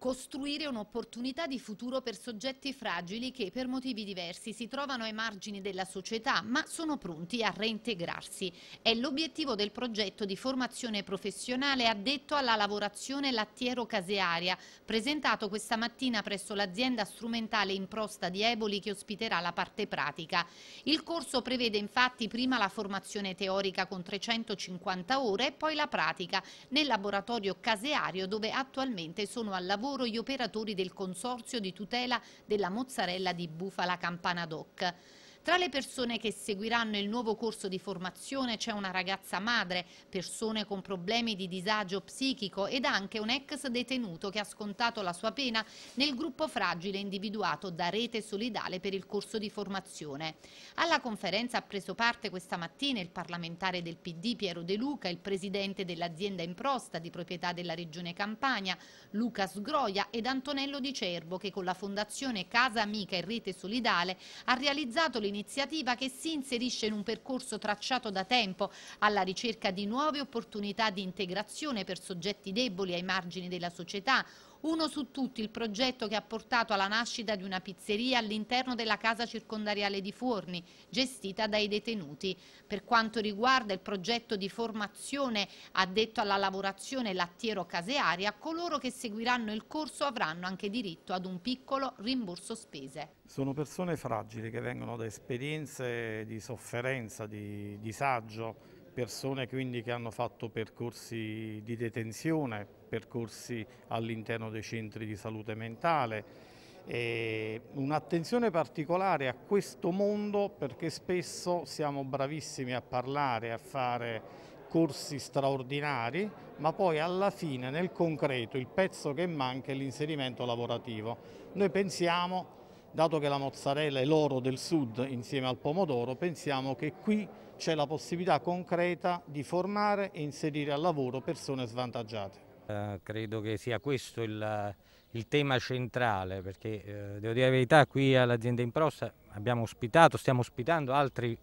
costruire un'opportunità di futuro per soggetti fragili che per motivi diversi si trovano ai margini della società ma sono pronti a reintegrarsi. È l'obiettivo del progetto di formazione professionale addetto alla lavorazione lattiero-casearia, presentato questa mattina presso l'azienda strumentale Improsta di Eboli che ospiterà la parte pratica. Il corso prevede infatti prima la formazione teorica con 350 ore e poi la pratica nel laboratorio caseario dove attualmente sono al lavoro loro gli operatori del Consorzio di tutela della mozzarella di bufala Campana Doc. Tra le persone che seguiranno il nuovo corso di formazione c'è una ragazza madre, persone con problemi di disagio psichico ed anche un ex detenuto che ha scontato la sua pena nel gruppo fragile individuato da Rete Solidale per il corso di formazione. Alla conferenza ha preso parte questa mattina il parlamentare del PD Piero De Luca, il presidente dell'azienda Improsta di proprietà della Regione Campania, Luca Sgroia ed Antonello Di Cervo che con la Fondazione Casa Amica e Rete Solidale ha realizzato le iniziativa che si inserisce in un percorso tracciato da tempo alla ricerca di nuove opportunità di integrazione per soggetti deboli ai margini della società uno su tutti il progetto che ha portato alla nascita di una pizzeria all'interno della casa circondariale di Forni, gestita dai detenuti. Per quanto riguarda il progetto di formazione addetto alla lavorazione lattiero-casearia, coloro che seguiranno il corso avranno anche diritto ad un piccolo rimborso spese. Sono persone fragili che vengono da esperienze di sofferenza, di disagio, persone quindi che hanno fatto percorsi di detenzione, percorsi all'interno dei centri di salute mentale, un'attenzione particolare a questo mondo perché spesso siamo bravissimi a parlare, a fare corsi straordinari, ma poi alla fine nel concreto il pezzo che manca è l'inserimento lavorativo. Noi pensiamo Dato che la mozzarella è l'oro del sud insieme al pomodoro, pensiamo che qui c'è la possibilità concreta di formare e inserire al lavoro persone svantaggiate. Eh, credo che sia questo il, il tema centrale perché eh, devo dire la verità qui all'azienda Improsta abbiamo ospitato, stiamo ospitando altri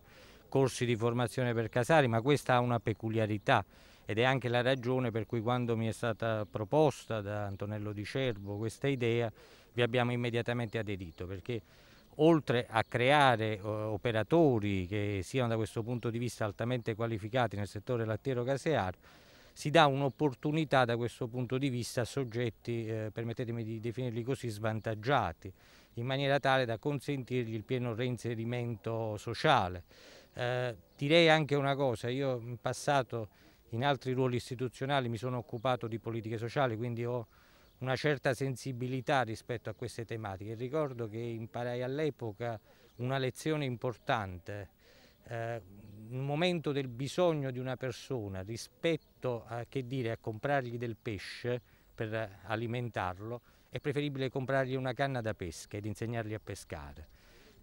corsi di formazione per casari ma questa ha una peculiarità ed è anche la ragione per cui quando mi è stata proposta da Antonello Di Cervo questa idea vi abbiamo immediatamente aderito perché oltre a creare operatori che siano da questo punto di vista altamente qualificati nel settore lattiero-caseario, si dà un'opportunità da questo punto di vista a soggetti, eh, permettetemi di definirli così, svantaggiati, in maniera tale da consentirgli il pieno reinserimento sociale. Eh, direi anche una cosa, io in passato in altri ruoli istituzionali mi sono occupato di politiche sociali, quindi ho una certa sensibilità rispetto a queste tematiche. Ricordo che imparai all'epoca una lezione importante, eh, un momento del bisogno di una persona rispetto a, che dire, a comprargli del pesce per alimentarlo, è preferibile comprargli una canna da pesca ed insegnargli a pescare.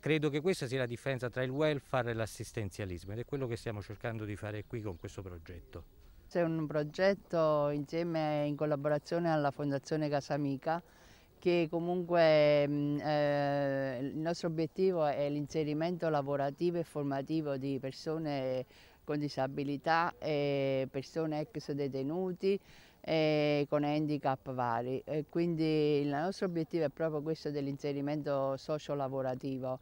Credo che questa sia la differenza tra il welfare e l'assistenzialismo ed è quello che stiamo cercando di fare qui con questo progetto. C'è un progetto insieme in collaborazione alla Fondazione Casamica che comunque mm, eh, il nostro obiettivo è l'inserimento lavorativo e formativo di persone con disabilità e persone ex detenuti e eh, con handicap vari. E quindi il nostro obiettivo è proprio questo dell'inserimento socio-lavorativo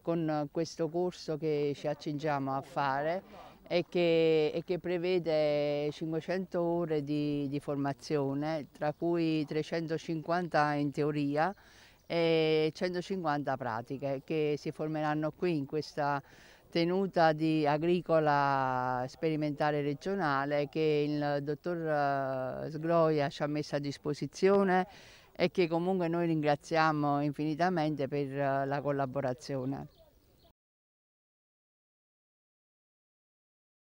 con questo corso che ci accingiamo a fare e che, e che prevede 500 ore di, di formazione, tra cui 350 in teoria e 150 pratiche che si formeranno qui in questa tenuta di agricola sperimentale regionale che il dottor eh, Sgroia ci ha messo a disposizione e che comunque noi ringraziamo infinitamente per eh, la collaborazione.